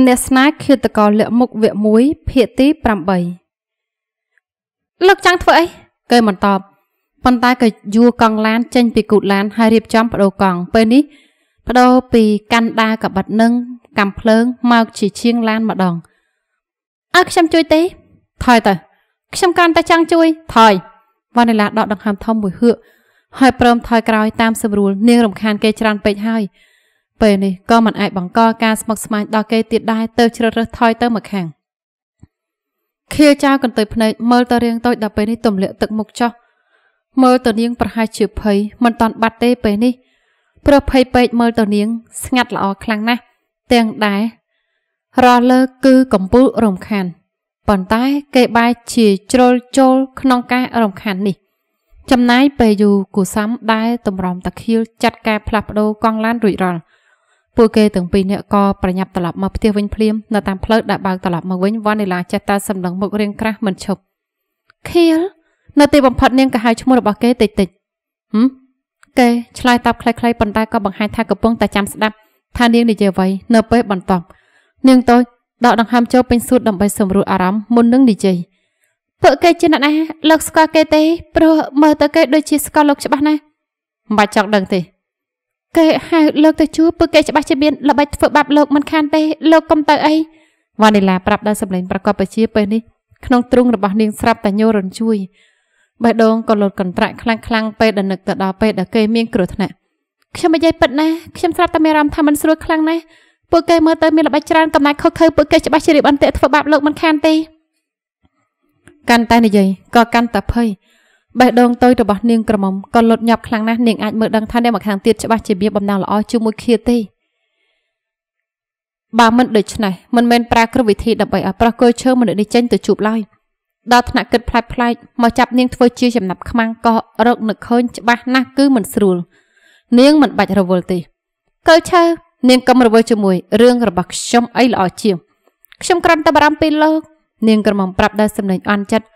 ជំនះស្នាឃាតករលាក់មុខវគ្គ1ភាគទី8លោកចង់ធ្វើអីគេមិនតបប៉ុន្តែក៏យួរកង់ឡាន ចេញ ពីគូតឡានហើយរៀបចំបដូរកង់ពេលនេះបដូរពីកាន់ដាកបាត់នឹងកំភ្លើងមកជាជាងឡានម្ដងអើខ្ញុំជួយទេ ថយទៅខ្ញុំកាន់តែចង់ជួយថយវណ្ណលាដកដង្ហើមធំមួយហឺកហើយព្រមថយក្រោយតាមស្រួលនាងរំខានគេច្រើន ពេកហើយពេលនេះក៏មិនអាចបង្កការស្មុគស្មាញដល់គេទៀតដែរទៅជ្រើសរើសថយទៅមកខាងខៀវចៅកន្ទុយភ្នែកមើលទៅរៀងតូចដល់ពេលនេះទម្លាក់ទឹកមុខចុះមើលទៅនាងប្រហែលជាភ័យមិនតាន់បាត់ទេពេលនេះព្រោះភ័យពេកមើលទៅនាង ស្ងាត់ល្អខ្លាំងណាស់ទាំងដែររស់លើគឺកំពូលរំខានប៉ុន្តែគេបែរជាជ្រុលចូល ក្នុងការរំខាននេះ ចំណាយពេលយូរគូសំដែរតម្រំតាខៀវចាត់ការផ្លាស់ប្ដូរកង់ឡានរួចរាល់ពួកគេទាំងពីរនាក់ក៏ប្រញាប់ត្រឡប់មកផ្ទះវិញភ្លាមនៅតាមផ្លូវដែលបើកត្រឡប់មកវិញវ៉ានីឡាចេះតែសម្លឹងមុខរៀងក្រាស់មិនឈប់ខៀលនៅទីបំផុតនាងក៏ហៅឈ្មោះរបស់គេតិចតិចហឹមគេឆ្លើយតបខ្លីៗប៉ុន្តែក៏បង្ហាញថាកំពុងតែចាំស្ដាប់ថានាងនិយាយអ្វី នៅពេលបន្ទាប់នាងតូចដកដង្ហើមចូលពេញសួតដើម្បីសម្រួលអារម្មណ៍មុននឹងនិយាយពួកគេជាអ្នកណាលោកស្គាល់គេទេព្រោះមើលទៅគេដូចជាស្គាល់លោកច្បាស់ណាស់មិនបាច់ចង់ដឹងទេគេហៅលោកទៅជួបពើគេច្បាស់ជាមានល្បិចធ្វើបាបលោកមិនខានទេលោកកុំទៅអីវណ្ណិលាប្រាប់ដោយសម្លេងប្រកបជាពេលនេះក្នុងទ្រូងរបស់នាងស្រាប់តែញោរនជួយបេះដូងក៏លោតកន្ត្រាក់ខ្លាំងខ្លាំងពេលដែលនឹកទៅដល់ពេលដែលគេមានគ្រោះថ្នាក់ខ្ញុំនិយាយពិតណាខ្ញុំស្រាប់តែមានអារម្មណ៍ថាមិនស្រួលខ្លាំងណាស់ពួកគេមើលទៅមានល្បិចច្រើនកំណាច់ខុសខើពួកគេច្បាស់ជារៀបអន្តៈធ្វើបាបលោកមិនខានទេកាន់តែនិយាយក៏កាន់តែភ័យបេះដូងតូចរបស់នាងក្រមុំក៏លុតញាប់ខ្លាំងណាស់នាងអាចមើលដឹងថាអ្នកមកខាងទៀតច្បាស់ជាមានបំណងល្អជាមួយខៀទេបើមិនដូច្នេះមិនមែនប្រើគ្រប់វិធីដើម្បីឲ្យប្រុសគល់ឈើមនុស្សនេះចេញទៅជួបឡើយដល់ថ្នាក់គិតផ្លែផ្លែកមកចាប់នាងធ្វើជាចំណាប់ខ្មាំងក៏រកនឹកឃើញច្បាស់ណាស់គឺមិនស្រួលនាងមិនបាច់រវល់ទេកលឈើនាងកុំរវល់ជាមួយរឿងរបស់ខ្ញុំអីល្អជាងខ្ញុំគ្រាន់តែបារម្ភពីលោកនាងក្រមុំប្រាប់ដោយសំឡេងអន់ចិត្ត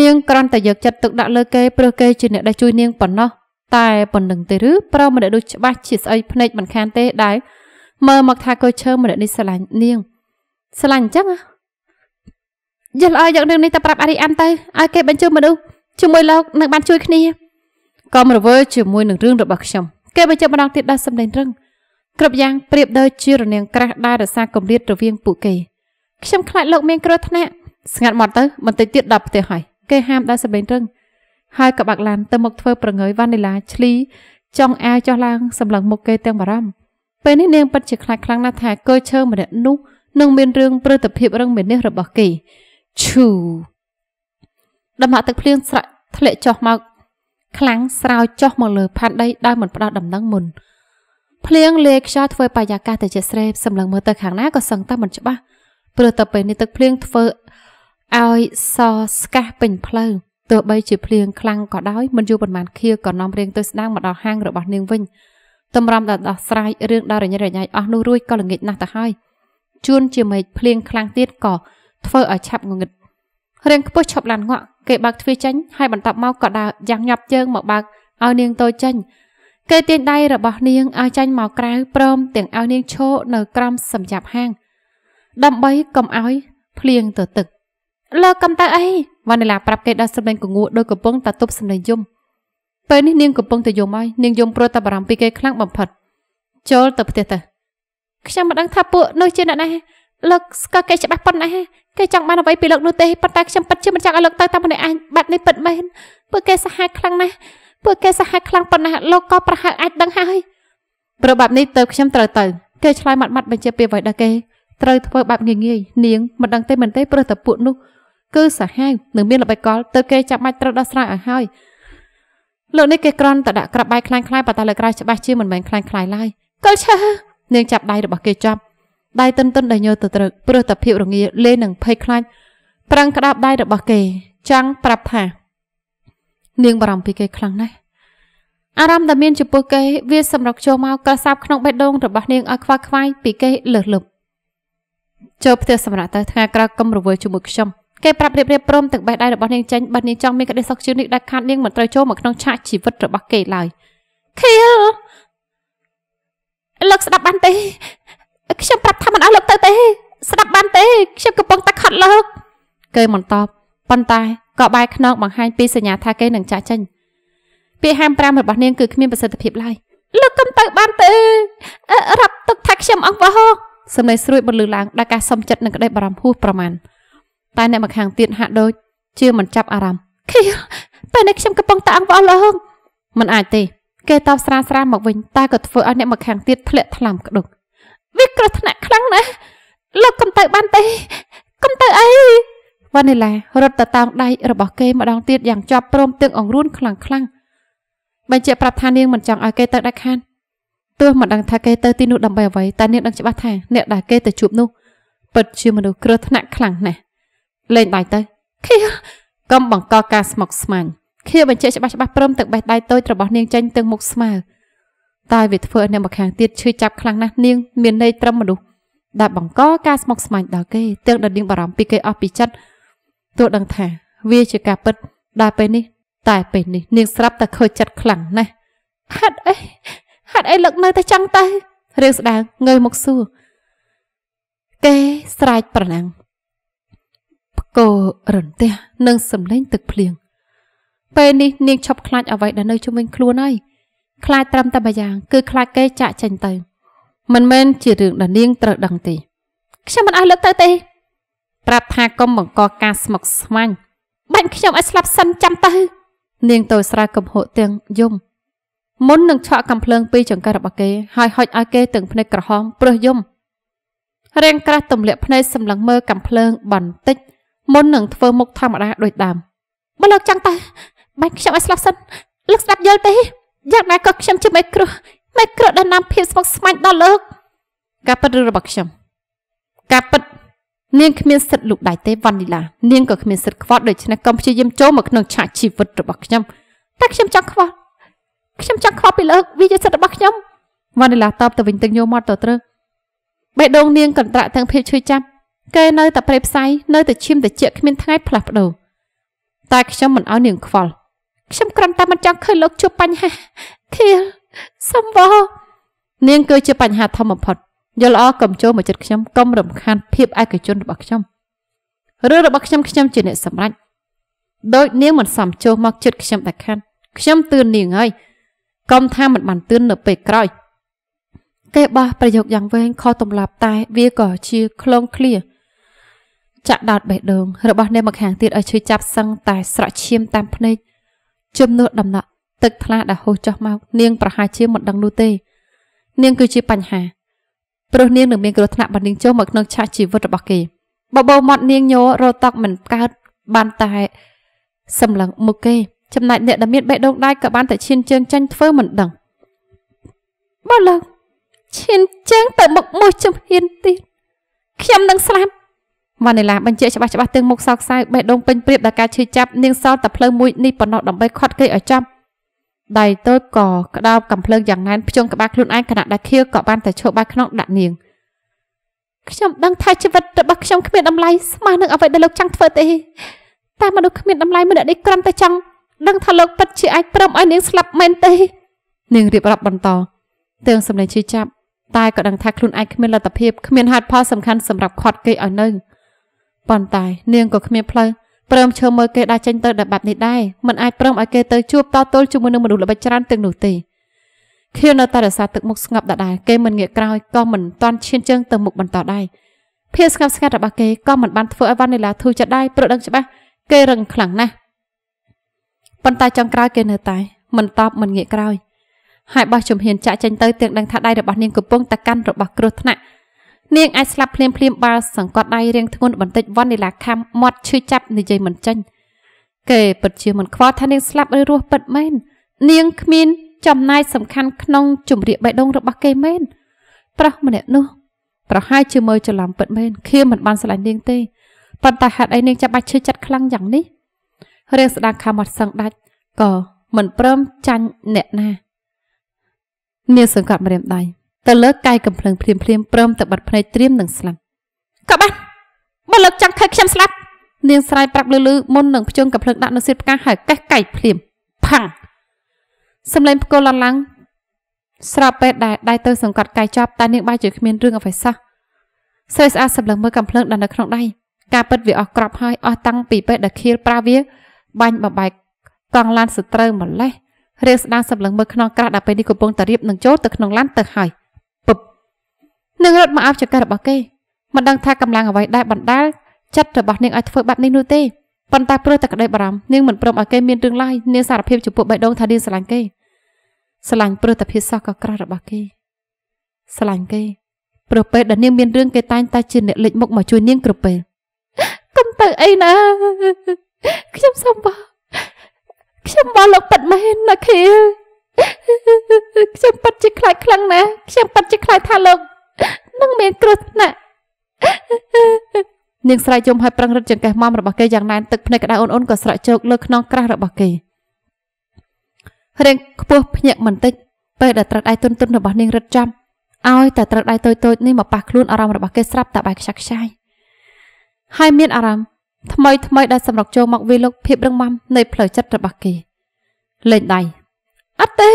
នាងគ្រាន់តែយកចិត្តទុកដាក់លើគេព្រោះគេជាអ្នកដែលជួយនាងប៉ុណ្ណោះតែប៉ុណ្្នឹងទេឬប្រុសម្នាក់ដូចច្បាស់ជាស្អីភ្នែកមិនខានទេដែរមើលមកថាកូនឈើម្នាក់នេះស្រឡាញ់នាងស្រឡាញ់អញ្ចឹងយល់ឲ្យយកនាងនេះទៅប្រាប់អារីអានទៅឲ្យគេបញ្ជូនមនុស្សជាមួយលោកនឹងបានជួយគ្នាកុំរវល់ជាមួយនឹងរឿងរបស់ខ្ញុំគេបញ្ជាម្ដងទៀតដល់សម្ដែងរឹងគ្រប់យ៉ាងប្រៀបដូចជារនាងក្រាស់ដែលរសាគម្រាតរវាងពួកគេខ្ញុំខ្លាចលោកមានគ្រោះថ្នាក់ស្ងាត់មកទៅបន្តិចទៀតដល់ផ្ទះហើយគេហាមដោយសម្លេងរឹង ហើយក៏បាក់ឡានទៅមកធ្វើប្រងើយវ៉ានីឡាឈ្លីចង់អាវចុះឡើងសម្លឹងមុខគេទាំងបារម្ភពេលនេះនាងពិតជាខ្លាចខ្លាំងណាស់ថាកុយឈើម្នាក់នោះនឹងមានរឿងព្រឹត្តិភាពរឹងមានេះរបស់គេឈូដំណក់ទឹកភ្លៀងស្រាក់ធ្លាក់ចុះមក ខ្លាំងស្រោចចុះមកលើផែនដីដោយមិនផ្ដោតដំណឹងមុនភ្លៀងលាយខ្យល់ធ្វើបាយាកាសតែជាស្រេបសម្លឹងមើលទៅខាងណាក៏សឹងតែមិនច្បាស់ព្រោះតែពេលនេះទឹកភ្លៀងធ្វើឲ្យសស្កាស់ពេញផ្លូវទោះបីជាភ្លៀងខ្លាំងក៏ដោយមិនយូរប៉ុន្មានខៀវក៏នាំរៀងទៅស្ដាងមកដល់ហាងរបស់នាងវិញតម្រាំដល់ដោះស្រាយរឿងដល់រញ៉េរញ៉ៃអស់នោះរួចក៏ល្ងេចណាស់ទៅហើយជួនជាមេឃភ្លៀងខ្លាំងទៀតក៏ធ្វើឲ្យឆាប់ងងឹតរៀងខ្ពស់ឈប់ឡានងក់គេបើកទ្វារចេញ ហើយបន្តមកក៏ដើរយ៉ាងញាប់ជើងមកបើកឲ្យនាងតូចចេញគេទាញដៃរបស់ នាងឲ្យចេញមកក្រៅព្រមទាំងឲ្យនាងឈរនៅក្រំសម្ចាប់ហាងដើម្បីកុំឲ្យភ្លៀងទៅទឹកលើកកំតៅអីវណ្ណលាប្រាប់គេដល់ស្រមៃកងួតដោយកំពុងតែទប់សម្លេងយំពេលនេះនាងកំពុងតែយំហើយនាងយំព្រោះតែបារម្ភពីគេខ្លាំងបំផុតចូលទៅផ្ទះទៅខ្ញុំមិនដឹងថាពួកនោះជាអ្នកណាលោកស្គាល់គេច្បាស់ប៉ុណ្ណាគេចង់បានអ្វីពីលោកនោះទេប៉ុន្តែខ្ញុំពិតជាមិនចង់ឲ្យលោកទៅតាមម្នាក់ឯងបែបនេះពិតមែនពួកគេសាហាវខ្លាំងណាស់ពួកគេសាហាវខ្លាំងប៉ុណ្ណាលោកក៏ប្រហែលអាចដឹងហើយប្របាប់នេះទៅខ្ញុំត្រូវទៅគេឆ្លើយមាត់មាត់បញ្ជាពីអ្វីដល់គេត្រូវធ្វើបែបងាយងាយនាងមិនដឹងទេមិនទេព្រោះតែពួកនោះគឺសាហាវនិងមានល្បិចកល ទៅគេចាប់បាច់ត្រូវដោះស្រាយឲ្យហើយលោកនេះគេក្រន់តែដាក់ក្រាប់បាយខ្លាំងខ្លាយបើតែលើក្រៅច្បាស់ជាមិនមែនខ្លាំងខ្លាយឡើយកុលឆើនាងចាប់ដៃរបស់គេចាប់ដៃទន់ទន់ដែលញើទៅត្រឹកព្រោះតែភាពរងា លេងនឹងភ័យខ្លាចប្រឹងក្តាប់ដៃរបស់គេចង់ប្រាប់ថានាងបារម្ភពីគេខ្លាំងណាស់អារម្មណ៍ដែលមានចំពោះគេវាសម្រុកចូលមកក្រសាប់ក្នុងបេះដូង របស់នាងឲ្យខ្វះខ្វាយពីគេលើសលប់ចូលផ្ទះសម្រាប់ទៅថ្ងៃក្រោយកុំរវល់ជាមួយខ្ញុំគេប្រាប់រៀបរៀបព្រមទាំងបេះដៃរបស់នាងចេញបើនាងចង់មានក្តីសុខជីវិតនេះដាច់ខាតនាងមិនត្រូវចូលមកក្នុងឆាកជីវិតរបស់គេឡើយខៀលលោកស្ដាប់បានទេខ្ញុំប្រាប់ថាមិនអស់លោកទៅទេ ស្ដាប់បានទេខ្ញុំកំពុងតែខត់លោកគេមិនតបប៉ុន្តែក៏បែរខ្នងបង្ហាញ ពីសញ្ញាថាគេនឹងចាក់ចេញពាក្យហាមប្រាមរបស់នាងគឺគ្មានប្រសិទ្ធភាពឡើយលោកកុំទៅបានទេរាប់ទុកថាខ្ញុំអង្គវោសម្លេងស្រួយបន្លឺឡើងដល់ការសំចិត្តនឹងក្តីបារម្ភហួសប្រមាណ។តែអ្នកមកខាងទៀតហាក់ដូចជាមិនចាប់អារម្មណ៍ខៀវពេលនេះខ្ញុំកំពុងតាអង្គអស់លងមិនអាចទេ គេតបស្រាស្រាមកវិញតែក៏ធ្វើឲ្យអ្នកមកខាងទៀតធ្លាក់ថ្លាំក្ដុកវាគ្រោះថ្នាក់ខ្លាំងណាស់លោកកំទៅបានទេ កំទៅអីវ៉ានីឡារត់ទៅតាមដៃរបស់គេម្ដងទៀតយ៉ាងជាប់ព្រមទាំងអង្រួនខ្លាំងខ្លាំងបញ្ជាក់ប្រាប់ថានាងមិនចង់ឲ្យគេទៅដាច់ខានទោះមិនដឹងថាគេទៅទីនោះដើម្បីអ្វីតែនាងដឹងច្បាស់ថាអ្នកដែលគេទៅជួបនោះពិតជាមនុស្សគ្រោះថ្នាក់ខ្លាំងណាស់លេងដៃទៅខៀកុំបង្កការស្មុគស្មាញខៀបញ្ជាក់ច្បាស់ច្បាស់ព្រមទឹកបេះដៃតូចរបស់នាងចេញទៅមុខស្មើតែវាធ្វើឲ្យអ្នកម្ខាងទៀតឈឺចាប់ខ្លាំងណាស់នាងមានន័យត្រឹមមនុស្សដែលបង្កការស្មុគស្មាញដល់គេទាំងដល់នាងបារម្ភពីគេអស់ពីចិត្តទោះដឹងថា វាជាការពិតដែលពេលនេះ តែ ពេលនេះនាងស្រាប់តែខូចចិត្តខ្លាំងណាស់ហេតុអីហេតុអីលឹកនៅតែចង់ទៅរឿងស្ដាងងើយមកសួរគេស្រែកប្រណាំងគោរន្ទះនិងសម្លេងទឹកភ្លៀងពេលនេះនាងឈប់ខ្លាចអ្វីដែលនៅជុំវិញខ្លួនហើយខ្លាចត្រឹមតែម្យ៉ាងគឺខ្លាចគេចាក់ចេញទៅមិនមែនជារឿងដែលនាងត្រូវដឹងទេខ្ញុំមិនអស់លើកទៅទេ ប្រាប់ថាកុំបង្កការស្មុគស្មាញបាញ់ខ្ញុំឲ្យស្លាប់សិនចាំទៅនាងទៅស្រែកំហក់ទាំងយំមុននឹងឆក់កំភ្លើងពីចង្កេះរបស់គេ ហើយហុចឲ្យគេទាំងភ្នែកក្រហមព្រឹសយំរាងក្រាស់ទម្លាក់ភ្នែកសម្លឹងមើលកំភ្លើង បន្តិចមុននឹងធ្វើមុខធម្មតាដូចដើមបើលោកចង់តែបាញ់ខ្ញុំឲ្យស្លាប់សិនលោកស្ដាប់យល់ទេយ៉ាងណាក៏ខ្ញុំជាមេគ្រោះមេគ្រោះដែលនាំភាពស្មុគស្មាញដល់លោកការពិតរបស់ខ្ញុំការពិតនាងគ្មានសិទ្ធិលូកដៃទេវ៉ានីឡានាងក៏គ្មានសិទ្ធិខ្វល់ដូច្នេះកុំព្យាយាមចូលមកក្នុងឆាកជីវិតរបស់ខ្ញុំតែខ្ញុំចង់ខ្វល់ខ្ញុំចង់ខ្វល់ពីលើកវាជាសិទ្ធិរបស់ខ្ញុំវ៉ានីឡាតបទៅវិញទឹកញោមមកទៅត្រូវបេះដូងនាងកន្ត្រាក់ទាំងភាពឈឺចាប់គេនៅតែប្រេផ្សៃនៅតែឈាមតិចគ្មានថ្ងៃផ្លាស់ប្ដូរតែខ្ញុំមិនឲ្យនាងខ្វល់ខ្ញុំគ្រាន់តែមិនចង់ឃើញលោកជួបបញ្ហាខៀលសំវនាងគឺជាបញ្ហាធំបំផុតយល់ល្អកុំចូលមកចិត្តខ្ញុំកុំរំខានភាពឯកជនរបស់ខ្ញុំរឿងរបស់ខ្ញុំខ្ញុំជាអ្នកសម្រេចដោយនាងមិនសមចូលមកចិត្តខ្ញុំតែខាត់ខ្ញុំទឿននាងហើយកុំថាមិនបានទឿននៅពេលក្រោយគេបោះប្រយោគយ៉ាងវែងខុសទម្លាប់តែវាក៏ជាខ្លងឃ្លាចាក់ដោតបេះដូងរបស់អ្នកមកខាងទៀតឲ្យឈឺចាប់សឹងតែស្រក់ឈាមតាមភ្នែកជំនួសដំណក់ទឹកថ្លាដែលហូរចុះមកនាងប្រហែលជាមិនដឹងនោះទេ នាងគឺជាបញ្ហាព្រោះនាងនឹងមានគ្រោះថ្នាក់បើនាងចូលមកក្នុងឆាកជីវិតរបស់គេបបោមាត់នាងញោរតកមិនកើតបានតែសម្លឹងមុខគេចំណែកអ្នកដែលមានបេះដូងដាច់ក៏បានតែឈានជើងចាញ់ធ្វើមិនដឹងបើឡើងឈានជើងទៅមុខមួយជំហានទៀតខ្ញុំនឹងស្លាប់វណ្ណិលាបញ្ជាក់ច្បាស់ច្បាស់ទាំងមុខសោកសៅបេះដូងពេញព្រាបដល់ការឈឺចាប់នាងសោតតែផ្លូវមួយនេះប៉ុណ្ណោះដើម្បីខាត់គេឲ្យចាប់ដៃតូចក៏ក្តោបកំភ្លើងយ៉ាងណែនភ្ជង់ក្បាលខ្លួនឯងខណៈដែលខៀវក៏បានតែឈប់បាក់ក្នុងដាក់នាងខ្ញុំដឹងថាជីវិតរបស់ខ្ញុំគ្មានតម្លៃស្មើនឹងអ្វីដែលលោកចង់ធ្វើទេតែមនុស្សគ្មានតម្លៃម្នាក់នេះគ្រាន់តែចង់ដឹងថាលោកពិតជាអាចព្រមឲ្យនាងស្លាប់មែនទេនាងរៀបរាប់បន្តទាំងសម្លេងឈឺចាប់តែក៏ដឹងថាខ្លួនឯងគ្មានលទ្ធភាពគ្មានហេតុផលសំខាន់សម្រាប់ខាត់គេឲ្យនៅប៉ុន្តែនាងក៏គ្មានផ្លូវព្រមឈើមើលគេដើរចេញទៅដល់បាត់នេះដែរមិនអាចព្រមឲ្យគេទៅជួបតទល់ជាមួយនឹងមនុស្សល្បិចច្រើនទាំងនោះទេខៀវនៅតែរសាទឹកមុខស្ងប់ដដែលគេមិនងាកក្រោយក៏មិនតន់ឈានជើងទៅមុខបន្តដែរភាពស្ងប់ស្ងាត់របស់គេក៏មិនបានធ្វើឲ្យវ៉ានីឡាធូរចិត្តដែរព្រោះដឹងច្បាស់គេរឹងខ្លាំងណាស់ប៉ុន្តែចុងក្រោយគេនៅតែមិនតបមិនងាកក្រោយ ហើយបោះជំហានចាក់ចេញទៅទាំងដឹងថាដៃរបស់នាងកំពុងតែកាន់របស់គ្រោះថ្នាក់នាងអាចស្លាប់ភ្លាមភ្លាមបើសង្កត់ដៃរៀងធ្ងន់បន្តិចវណ្ណនីឡាខំមាត់ឈឺចាប់និយាយមិនចេញគេពិតជាមិនខ្វល់ថានាងស្លាប់ឬរស់ពិតមែននាងគ្មាន ចំណាយសំខាន់ក្នុងជំរាបបេះដូងរបស់គេមែនប្រុសម្នាក់នោះ ប្រហែលជាមើលច្រឡំពិតមែនខៀមមិនបានស្រឡាញ់នាងទេប៉ុន្តែហេតុអីនាងចាប់បាច់ឈឺចិត្តខ្លាំងយ៉ាងនេះរឿងស្ដាងខំអត់សឹងដាច់ក៏មិនព្រមចាញ់អ្នកណា នាងសង្កត់ម្រាមដៃទៅលើកាយកំភ្លើងភ្លាមភ្លាមព្រមទៅបាត់ភ្នែកត្រៀមនឹងស្លាប់ក៏បានបើលោកចង់ឃើញខ្ញុំស្លាប់នាងស្រ័យប្រាប់លឺលឺមុននឹងភ្ជង់កំភ្លើងដាក់នៅសៀតផ្កាហើយកេះកាយភ្លាមផាំងសំឡេងផ្គរឡើងឡើងស្រាប់ពេលដែលដៃទៅសង្កត់កាយចប់តែនាងបាយជាគ្មានរឿងអ្វីសោះស្រីស្អាតសម្លឹងមើលកំភ្លើងដែលនៅក្នុងដៃការពិតវាអស់ក្របហើយអស់តាំងពីពេលដែលខៀលប្រាវា បាញ់បបែកកង់ឡានសត្រូវម្លេះរៀងស្ដារសម្លឹងមើលខ្នងក្រាស់ដល់ពេលនេះកំពុងតែរៀបនឹងចូលទៅក្នុងឡានទៅហើយ។នឹងរត់មកអោបចង្កេះរបស់គេមិនដឹងថាកម្លាំងអ្វីដែលបណ្ដាលចិត្តរបស់នាងឲ្យធ្វើបែបនេះនោះទេប៉ុន្តែព្រោះតែក្តីបារម្ភនាងមិនព្រមឲ្យគេ មានរឿងឡើយនាងសារភាពចំពោះបៃដងថានាងស្រឡាញ់គេស្រឡាញ់ព្រោះតែភាពសោះក៏ក្រោះរបស់គេស្រឡាញ់គេព្រោះពេលដែលនាងមានរឿងគេតែងតែជាអ្នកលេចមុខមកជួយនាងគ្រប់ពេលកុំទៅអីណាខ្ញុំសុំបោះខ្ញុំមកលោកប៉ិតមែនណាខៀខ្ញុំប៉ិតជាខ្លាចខ្លាំងណាខ្ញុំប៉ិតជាខ្លាចថាលោកនឹងមានគ្រោះថ្នាក់នាងស្រែកយំហើយប្រឹងរត់ចង្កេះមុំរបស់គេយ៉ាងណែនទឹកភ្នែកក្តៅអូនអូនក៏ស្រក់ជោកលើខ្នងក្រាស់របស់គេរៀងខ្ពស់ភ្ញាក់បន្តិចពេលដែលត្រឹកដៃទុនទុនរបស់នាងរត់ចំឲ្យតែត្រឹកដៃតូចតូចនេះមកប៉ះខ្លួនអារម្មណ៍របស់គេស្រាប់តែបែកខ្ចាក់ខ្ចាយហើយមានអារម្មណ៍ថ្មីថ្មីដែលសម្រុកចូលមកវាលោក ភាពរឹងមាំនៃផ្លូវចិត្តរបស់គេលេងដៃអត់ទេ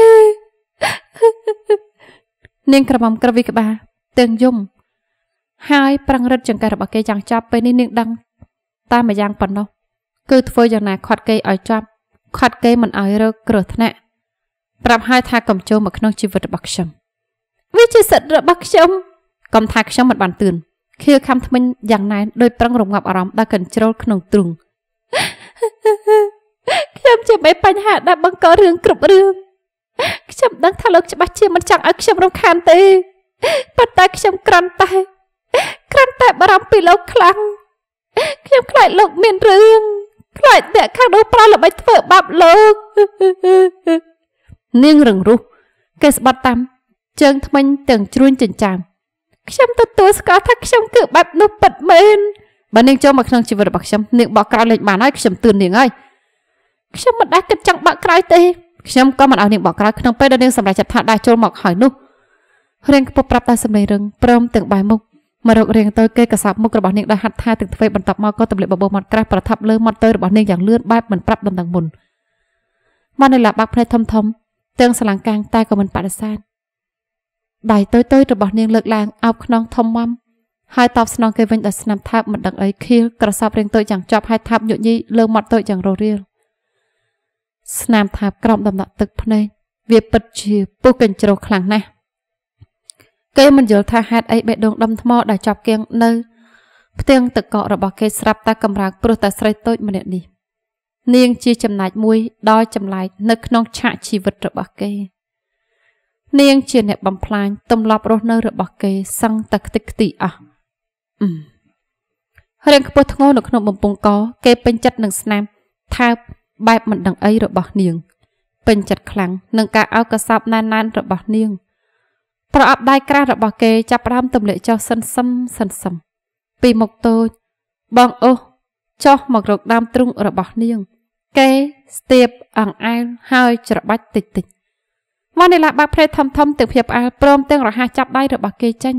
នាងក្រមុំក្រវីក្បាលទាំងយំហើយប្រឹងរឹតចង្កេះរបស់គេយ៉ាងចប់ពេលនេះនាងដឹងតែម្យ៉ាងប៉ុណ្ណោះ គឺធ្វើយ៉ាងណាខាត់គេឲ្យចប់ខាត់គេមិនឲ្យរកគ្រោះថ្នាក់ប្រាប់ហើយថាកំចូលមកក្នុងជីវិតរបស់ខ្ញុំវាជាសិទ្ធិរបស់ខ្ញុំកុំថាខ្ញុំមិនបានទឿនខៀវខំថ្មិញយ៉ាងណែនដោយប្រឹងរងាប់អារម្មណ៍ដល់កញ្ជ្រោលក្នុងទ្រូងខ្ញុំជាមេបញ្ហាដែលបង្ករឿងគ្រប់រឿងខ្ញុំដឹងថាលោកច្បាស់ជាមិនចង់ឲ្យខ្ញុំរំខានទេប៉ុន្តែខ្ញុំក្រាន់តែក្រាន់តែបារម្ភពីលោកខ្លាំងខ្ញុំខ្លាចលោកមានរឿងខ្លាចអ្នកខាងនោះប្រោះល្បិចធ្វើបាបលោកនាងរងរុះគេស្បត់តាម ជើងថ្មិញទាំងជ្រួញចិញ្ចាមខ្ញុំទទួលស្គាល់ថាខ្ញុំគឺបែបនោះពិតមែនបើនាងចូលមកក្នុងជីវិតរបស់ខ្ញុំនាងបកក្រោយលេចបានហើយខ្ញុំទឿននាងហើយខ្ញុំមិនដែលគិតចង់បកក្រោយទេខ្ញុំក៏មិនឲ្យនាងបកក្រោយក្នុងពេលដែលនាងសម្រេចចិត្តថាដាស់ចូលមកហើយនោះរៀងខ្ពស់ប្រាប់តែសម្លេងរឹងព្រមទាំងបែរមុខមករករៀងទៅគេកសោបមុខរបស់នាងដោយហាត់ថាទឹកធ្វេបន្ទាប់មកក៏ទម្លាក់បបោមាត់ក្រាស់ប្រថាប់លើមាត់ទៅរបស់នាងយ៉ាងលឿនបែបមិនប្រាប់ដំណឹងមុនមកនៅឡាបាក់ភ្នែកធំធំទាំងស្លាំងកាំងតែក៏មិនបដិសេធដៃទៅទៅរបស់នាងលើកឡើងអោបខ្នងធំមមហើយតបស្នងគេវិញដោយស្នាមថាបមិនដឹងអីខៀលក្រសោបរៀងទៅយ៉ាងចប់ហើយថាបញុយញីលើមាត់ទៅយ៉ាងរស់រៀលស្នាមថាបក្រោមដំណក់ទឹកភ្នែកវាពិតជាពុះកញ្ជ្រោះខ្លាំងណាស់គេមិនយល់ថាហេតុអីបេះដូងដុំថ្មដែលចាប់គៀងនៅផ្ទាំងទឹកកករបស់គេស្រាប់តែកម្រើកព្រោះតែស្រីតូចម្នាក់នេះ នាងជាចំណាច់មួយដល់ចម្លែកនៅក្នុងឆាកជីវិតរបស់គេ នាង ជាអ្នកបំផ្លាញទម្លាប់រស់នៅ របស់ គេសឹងតែខ្ទេចខ្ទីអស់រឿងខ្ពស់ធ្ងរនៅក្នុងបំពង់កគេពេញចិត្តនឹងស្នាមថើបបែបមិនដឹងអីរបស់ នាងពេញចិត្តខ្លាំងនឹងការអោកកសោបណែនណែនរបស់នាងប្រអប់ដៃក្រាស់របស់គេចាប់ផ្ដើមទម្លាក់ចុះសិនសឹមសិនសឹមពីមុខតូចបងអូសចុះមករកដើមទ្រូងរបស់នាង គេស្ទាបអង្អែលហើយច្របាច់តិចតិចម៉ូនីឡាបាក់ភ្នែកធំធំទាំងភៀបផ្អើលព្រមទាំងរហ័សចាប់ដៃរបស់គេចេញ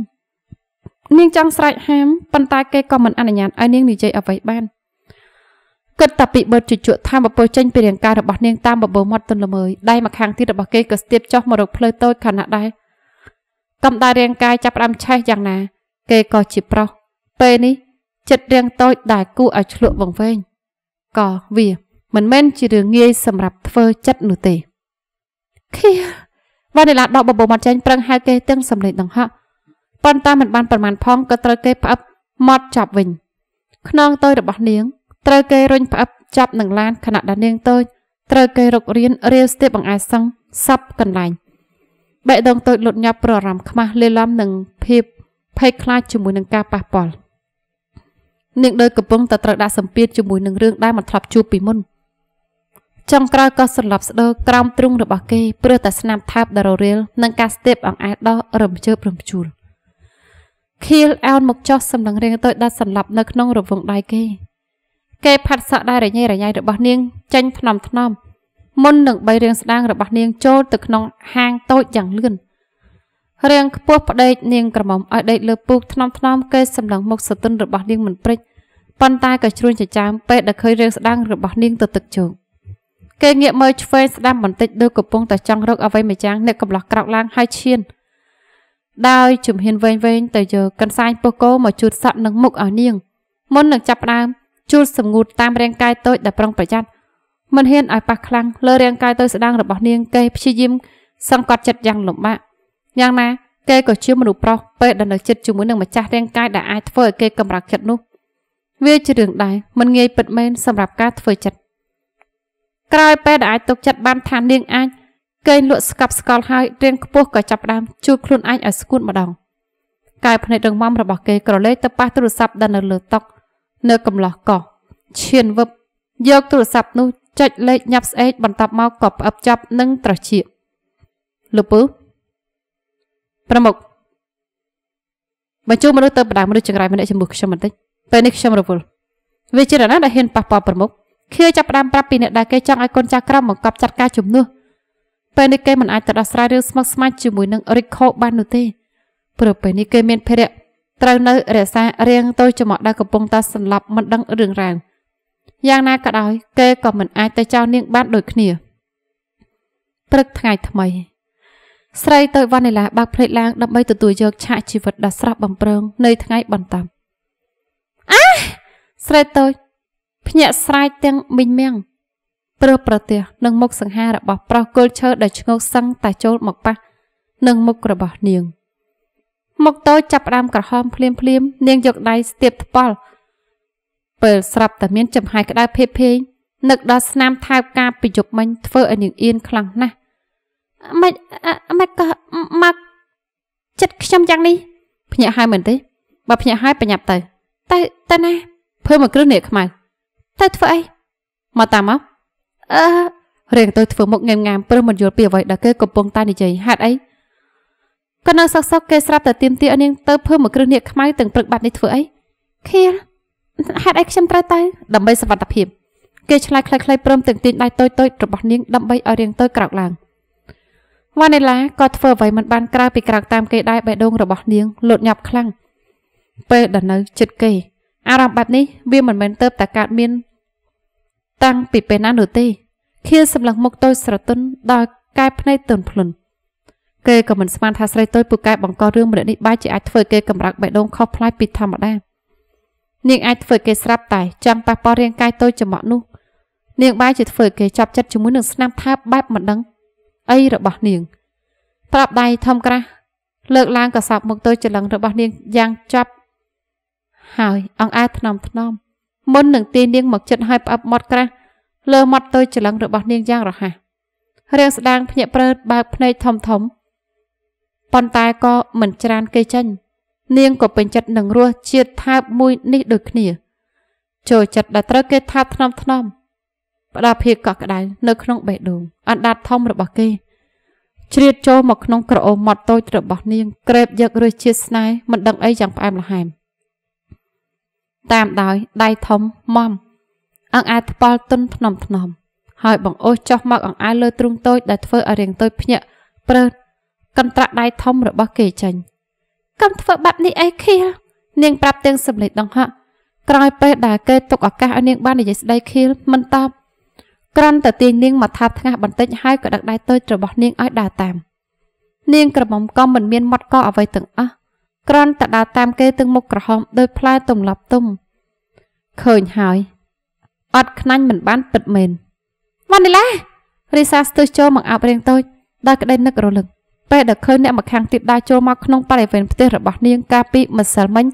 នាងចង់ស្រែកហាមប៉ុន្តែគេក៏មិនអនុញ្ញាតឲ្យនាងនិយាយអ្វីបានគិតតែពីបឺតជជក់ថាមពលចេញពីរាងកាយរបស់នាងតាមបបោមាត់ទន់ល្មើយដៃម្ខាងទៀតរបស់គេក៏ស្ទាបចុះមករកផ្លូវតូចខណៈដែរកម្ដៅរាងកាយចាប់ផ្ដើមឆេះយ៉ាងណា គេក៏ជាប្រុសពេលនេះចិត្តរាងតូច ដែលគូឲ្យឆ្លក់វង្វេងក៏វាមិនមែនជារឿងងាយសម្រាប់ធ្វើចិត្តនោះទេខៀវ៉ានីឡាដកបបោមាត់ចេញប្រឹងហៅគេទាំងសម្លេងដង្ហក់ប៉ុន្តែមិនបានប្រមាណផងក៏ត្រូវគេផ្អឹបមាត់ចាប់វិញខ្នងតូចរបស់នាង ត្រូវគេរុញផ្អឹបចាប់នឹងឡានខណៈដែលនាងតូចត្រូវគេរុករៀនរាវស្ទាបបង្អែសឹងសັບកន្លែងបេះដូងតូចលុតញាប់ប្រអារម្មណ៍ខ្មាស់លាលំនឹងភាពភ័យខ្លាចជាមួយនឹងការប៉ះពាល់នាងដូចកំពុងតែត្រូវដាក់សម្ពាធជាមួយនឹងរឿងដែលមិនធ្លាប់ជួបពីមុនចុងក្រោយក៏សន្លប់ស្ដើក្រោមទ្រូងរបស់គេព្រោះតែស្នាមថាបដររៀលនិងការស្ទាបអង្អែលដោះរំជើបរំជួលខៀលអោនមកចោះសម្លឹងរៀងតូចដាច់សន្លប់នៅក្នុងរវងដៃគេគេផាត់សក់ដៃរញ៉េរញ៉ៃរបស់នាងចាញ់ថ្នមថ្នមមុននឹងបីរៀងស្ដាងរបស់នាងចូលទៅក្នុងហាងតូចយ៉ាងលឿនរៀងខ្ពស់ផ្ដេកនាងក្រមុំឲ្យដេកលើពូកថ្នមថ្នមកេសម្លឹងមុខសតុនរបស់នាងមិនព្រិចប៉ុន្តែក៏ជ្រួញចិញ្ចាមពេលដែលឃើញរៀងស្ដាងរបស់នាងទៅទឹកជោកគេងាកមើលឆ្វេងស្ដាំបន្តិចដូចកំពុងតែចង់រកអ្វីមួយយ៉ាងអ្នកកំឡោះក្រោកឡើងហើយឈានដោយជំហានវែងវែងទៅយកកន្សែងពោះគោមកជូតសក់នឹងមុខឲ្យនាងមុននឹងចាប់ផ្ដើមជូតសម្ងួតតាមរាងកាយតូចដែលប្រុងប្រយ័ត្នមិនហ៊ានឲ្យប៉ះខ្លាំងលើរាងកាយទៅស្ដាងរបស់នាងកេព្យាយាមសង្កត់ចិត្តយ៉ាងលំបាកយ៉ាងណាគេក៏ជាមនុស្សប្រុសពេលដែលនៅជិតជាមួយនឹងម្ចាស់រាងកាយដែលអាចធ្វើឲ្យគេកម្រើកចិត្តនោះ វាជារឿងដែរមិនងាយពិតមែនសម្រាប់ការធ្វើចិត្តក្រោយពេលដែលអាចទុកចិត្តបានថានាងអាចកេងលក់ស្កប់ស្កល់ហើយរៀងខ្ពស់ក៏ចាប់ផ្ដើមជួលខ្លួនឯងឲ្យស្គួតម្ដងកាយភ្នែករងមមរបស់គេក្រឡេកទៅប៉ះទូរស័ព្ទដែលនៅលើតុនៅកំឡោះកោះឈានវឹបយកទូរស័ព្ទនោះចុចលេខញាប់ស្អែកបន្ទាប់មកក៏ផ្អឹបចាប់និងត្រចៀកលោកពូប្រមុខបញ្ជូនមនុស្សទៅបដាមនុស្សចង្រៃម្នាក់ជាមួយខ្ញុំបន្តិចពេលនេះខ្ញុំរវល់វាជារណាដែលហ៊ានប៉ះពាល់ប្រមុខខៀវចាប់ផ្ដើមប្រាប់ពីអ្នកដែលគេចង់ឲ្យកូនចៅក្រមបង្កប់ចាត់ការជំនួសពេលនេះគេមិនអាចទៅដោះស្រាយរឿងស្មុគស្មាញជាមួយនឹងរិចខូបាននោះទេព្រោះពេលនេះគេមានភារៈត្រូវនៅរក្សារៀងទៅចំអកដែលកំពុងតែសន្លប់មិនដឹងរឿងរ៉ាវយ៉ាងណាក៏ដោយគេក៏មិនអាចទៅចោលនាងបានដូចគ្នាព្រឹកថ្ងៃថ្មី ស្រីទៅវណ្ណិលាបើកភ្លេចឡើងដើម្បីទទួលយកឆាកជីវិតដ៏ស្រស់បំព្រងនៃថ្ងៃបន្តោអាស្រីតូចភ្ញាក់ស្រែកទាំងមិញមៀងព្រឹសប្រទះនឹងមុខសង្ហារបស់ប្រុសគល់ឈើដែលឈ្ងោកសឹងតែចូលមកប៉ះនឹងមុខរបស់នាង មុខតូចចាប់ផ្ដើមក្រហមភ្លាមភ្លាម នាងយកដៃស្ទាបថ្ពាល់ពេលស្រាប់តែមានចំហាយក្តៅភេភេងនឹកដល់ស្នាមថើបការពីយប់មិញធ្វើឲ្យនាងអៀនខ្លាំងណាស់មិនមិនក៏មកចិត្តខ្ញុំយ៉ាងនេះភ្ញាក់ហើយមែនទេបើភ្ញាក់ហើយបញ្ញាប់ទៅទៅទៅណាភើមកគ្រឹះនេះខ្មៅទៅធ្វើអីមកតាមមកអឺរៀងទៅធ្វើមុខងើមងាមព្រោះមិនយល់ពីអ្វីដែលគេកំពុងតែនិយាយហេតុអីក៏នៅសោកសោកគេស្រាប់តែទៀមទាឲ្យនាងទៅភើមកគ្រឹះនេះខ្មៅទាំងព្រឹកបាត់នេះធ្វើអីខៀលហេតុអីខ្ញុំត្រូវទៅដើម្បីសុវត្ថិភាព គេឆ្លើយខ្លីៗព្រមទាំងទាញដៃតូចៗរបស់នាងដើម្បីឲ្យរាងតូចក្រោកឡើងវ៉ានីឡាក៏ធ្វើអ្វីមិនបានក្រៅពីក្រោកតាមគេដែរបេះដូងរបស់នាងលោតញាប់ខ្លាំងពេលដែលនៅជិតគេអារម្មណ៍បែបនេះវាមិនមែនទៅតែកើតមានតាំងពីពេលណានោះទេខៀវសម្លឹងមុខតូចស្រទន់ដល់កែភ្នែកទន់ភ្លន់គេក៏មិនស្មានថាស្រីតូចពូកែបង្ករឿងម្នាក់នេះបែរជាអាចធ្វើគេកំរើកបេះដូងខុសប្លែកពីធម្មតានាងអាចធ្វើគេស្រាប់តែចង់ប៉ះពាល់រាងកាយតូចច្រមុះនោះនាងបែរជាធ្វើគេចាប់ចិត្តជាមួយនឹងស្នាមថាបបែបមិនដឹងអីរបស់នាងប្រាប់ដៃធំក្រាស់លើកឡើងកសោបមុខទៅចលឹងរបស់នាងយ៉ាងចាប់ ហើយអង្អែថ្នមថ្នមមុននឹងទីនាងមកចិត្តហើយផ្អឹបមាត់ក្រាស់លើមាត់ទៅចលឹងរបស់នាងយ៉ាងរហ័សរាងស្ដាងភ្ញាក់ព្រើតបើកភ្នែកធំធំប៉ុន្តែក៏មិនច្រានគេចេញនាងក៏ពេញចិត្តនឹងរសជាតិថើបមួយនេះដូចគ្នា ចូលចិត្តដែលត្រូវគេថើបថ្នមថ្នមផ្ដាភាពកក់ក្ដៅនៅក្នុងបេះដូងអណ្ដាតធំរបស់គេជ្រៀតចូលមកក្នុងក្រអូមម៉ត់តូចរបស់នាងក្រេបយករសជាតិស្នេហ៍មិនដឹងអីយ៉ាងផ្អែមល្ហែមតាមដោយដៃធំម៉មអង្អែលថ្ពាល់ទុនថ្នមថ្នមហើយបងអូសចោះមកអង្អែលលើទ្រូងតូចដែលធ្វើឲ្យរាងតូចភ្ញាក់ព្រើតកន្ត្រាក់ដៃធំរបស់គេចេញកុំធ្វើបែបនេះអីខៀលនាងប្រាប់ទាំងសម្លេចដង្ហក់ក្រោយពេលដែលគេទុកឱកាសឲ្យនាង បាននិយាយស្ដីខៀលមិនតបក្រាន់តែទាញនាងមកថាថ្ងាសបន្តិចហើយក៏ដឹកដៃតូចរបស់នាងឲ្យដើរតាមនាងក្រមុំក៏មិនមានមាត់កអ្វីទាំងអស់ក្រាន់តែដើរតាមគេទាំងមុខក្រហមដោយផ្លែទំលាប់ទុំឃើញហើយអត់ខ្នាញ់មិនបានពិតមែនវណ្ណិលារីសាស្ទើសចូលមកអាប់រៀងតូចដល់ក្តីនឹករលឹកពេលដែលឃើញអ្នកម្ខាងទៀតដើរចូលមកក្នុងបរិវេណផ្ទះរបស់នាងកាលពីម្សិលមិញ